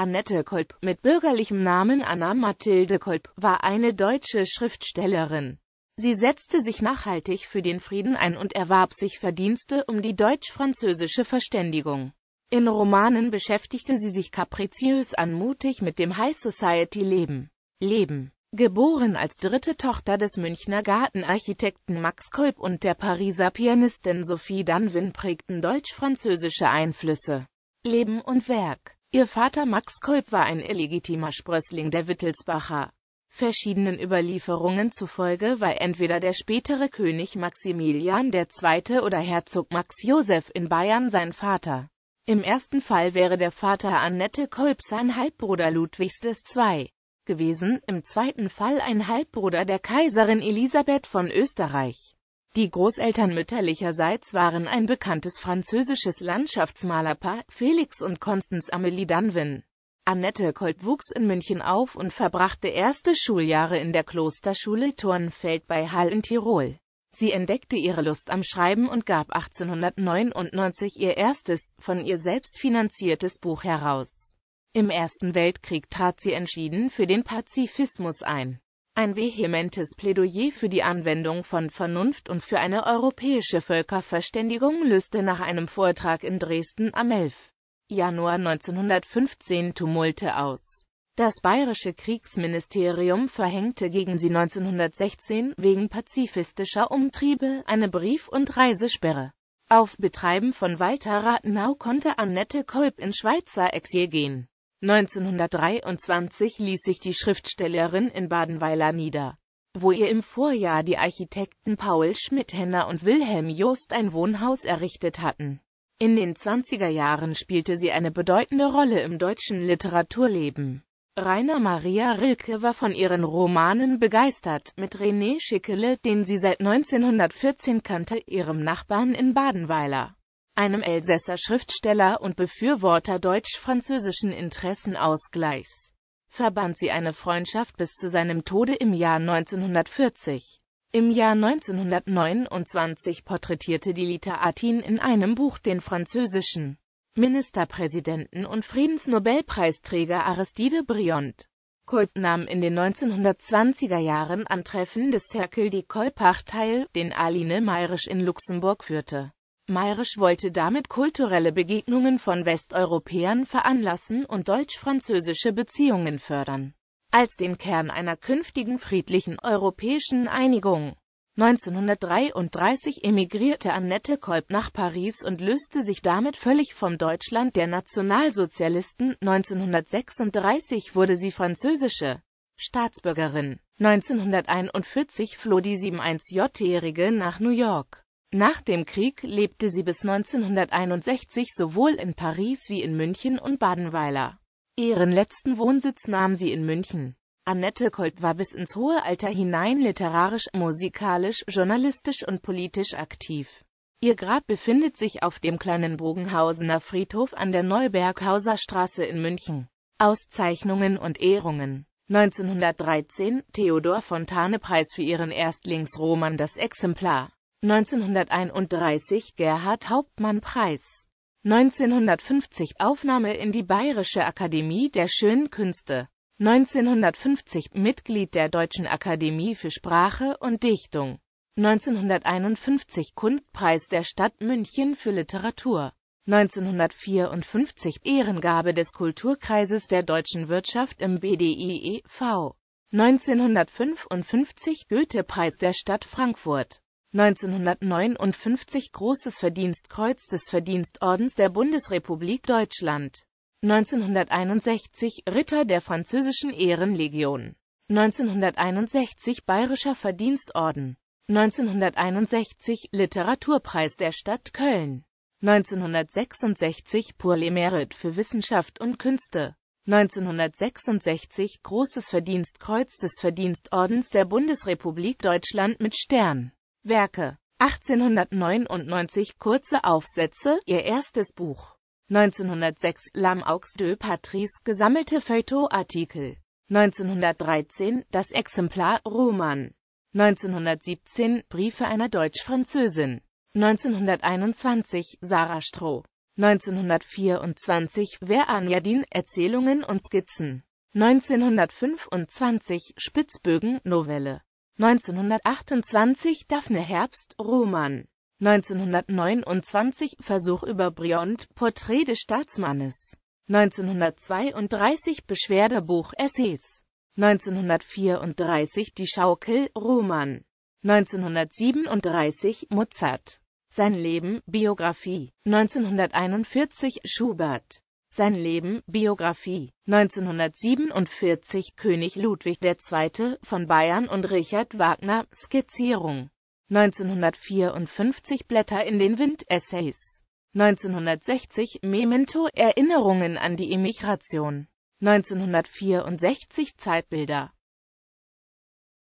Annette Kolb, mit bürgerlichem Namen Anna Mathilde Kolb, war eine deutsche Schriftstellerin. Sie setzte sich nachhaltig für den Frieden ein und erwarb sich Verdienste um die deutsch-französische Verständigung. In Romanen beschäftigte sie sich kapriziös anmutig mit dem High Society Leben. Leben. Geboren als dritte Tochter des Münchner Gartenarchitekten Max Kolb und der Pariser Pianistin Sophie Danvin prägten deutsch-französische Einflüsse. Leben und Werk Ihr Vater Max Kolb war ein illegitimer Sprössling der Wittelsbacher. Verschiedenen Überlieferungen zufolge war entweder der spätere König Maximilian II. oder Herzog Max Joseph in Bayern sein Vater. Im ersten Fall wäre der Vater Annette Kolb sein Halbbruder Ludwigs II. gewesen, im zweiten Fall ein Halbbruder der Kaiserin Elisabeth von Österreich. Die Großeltern mütterlicherseits waren ein bekanntes französisches Landschaftsmalerpaar, Felix und Constance Amélie Danvin. Annette Kolt wuchs in München auf und verbrachte erste Schuljahre in der Klosterschule Thornfeld bei Hall in Tirol. Sie entdeckte ihre Lust am Schreiben und gab 1899 ihr erstes, von ihr selbst finanziertes Buch heraus. Im Ersten Weltkrieg trat sie entschieden für den Pazifismus ein ein vehementes Plädoyer für die Anwendung von Vernunft und für eine europäische Völkerverständigung löste nach einem Vortrag in Dresden am 11. Januar 1915 Tumulte aus. Das bayerische Kriegsministerium verhängte gegen sie 1916 wegen pazifistischer Umtriebe eine Brief- und Reisesperre. Auf Betreiben von Walter Rathenau konnte Annette Kolb ins Schweizer Exil gehen. 1923 ließ sich die Schriftstellerin in Badenweiler nieder, wo ihr im Vorjahr die Architekten Paul Schmidt-Henner und Wilhelm Joost ein Wohnhaus errichtet hatten. In den 20er Jahren spielte sie eine bedeutende Rolle im deutschen Literaturleben. Rainer Maria Rilke war von ihren Romanen begeistert, mit René Schickele, den sie seit 1914 kannte, ihrem Nachbarn in Badenweiler einem Elsässer Schriftsteller und Befürworter deutsch-französischen Interessenausgleichs, verband sie eine Freundschaft bis zu seinem Tode im Jahr 1940. Im Jahr 1929 porträtierte Lilita Atin in einem Buch den französischen Ministerpräsidenten und Friedensnobelpreisträger Aristide Briand. Kult nahm in den 1920er Jahren an Treffen des Cercle de Colpach teil, den Aline Meirisch in Luxemburg führte. Meirisch wollte damit kulturelle Begegnungen von Westeuropäern veranlassen und deutsch-französische Beziehungen fördern, als den Kern einer künftigen friedlichen europäischen Einigung. 1933 emigrierte Annette Kolb nach Paris und löste sich damit völlig vom Deutschland der Nationalsozialisten. 1936 wurde sie französische Staatsbürgerin. 1941 floh die 71-Jährige nach New York. Nach dem Krieg lebte sie bis 1961 sowohl in Paris wie in München und Badenweiler. Ihren letzten Wohnsitz nahm sie in München. Annette Kolb war bis ins hohe Alter hinein literarisch, musikalisch, journalistisch und politisch aktiv. Ihr Grab befindet sich auf dem kleinen Bogenhausener Friedhof an der Neuberghauser Straße in München. Auszeichnungen und Ehrungen 1913 Theodor Fontane Preis für ihren Erstlingsroman Das Exemplar 1931 Gerhard Hauptmann Preis 1950 Aufnahme in die Bayerische Akademie der Schönen Künste 1950 Mitglied der Deutschen Akademie für Sprache und Dichtung 1951 Kunstpreis der Stadt München für Literatur 1954 Ehrengabe des Kulturkreises der deutschen Wirtschaft im BDIEV. 1955 Goethepreis der Stadt Frankfurt 1959 Großes Verdienstkreuz des Verdienstordens der Bundesrepublik Deutschland 1961 Ritter der französischen Ehrenlegion 1961 Bayerischer Verdienstorden 1961 Literaturpreis der Stadt Köln 1966 Pour les Mérites für Wissenschaft und Künste 1966 Großes Verdienstkreuz des Verdienstordens der Bundesrepublik Deutschland mit Stern Werke 1899 Kurze Aufsätze, ihr erstes Buch 1906 Lam Aux de Patrice Gesammelte feuilleton 1913 Das Exemplar Roman 1917 Briefe einer Deutsch-Französin 1921 Sarah Stroh 1924 Wer Anjadin Erzählungen und Skizzen 1925 Spitzbögen Novelle 1928 Daphne Herbst, Roman. 1929 Versuch über Briand, Porträt des Staatsmannes. 1932 Beschwerdebuch Essays. 1934 Die Schaukel, Roman. 1937 Mozart. Sein Leben, Biografie. 1941 Schubert. Sein Leben, Biografie, 1947, König Ludwig II. von Bayern und Richard Wagner, Skizzierung, 1954, Blätter in den Wind, Essays, 1960, Memento, Erinnerungen an die Emigration, 1964, Zeitbilder,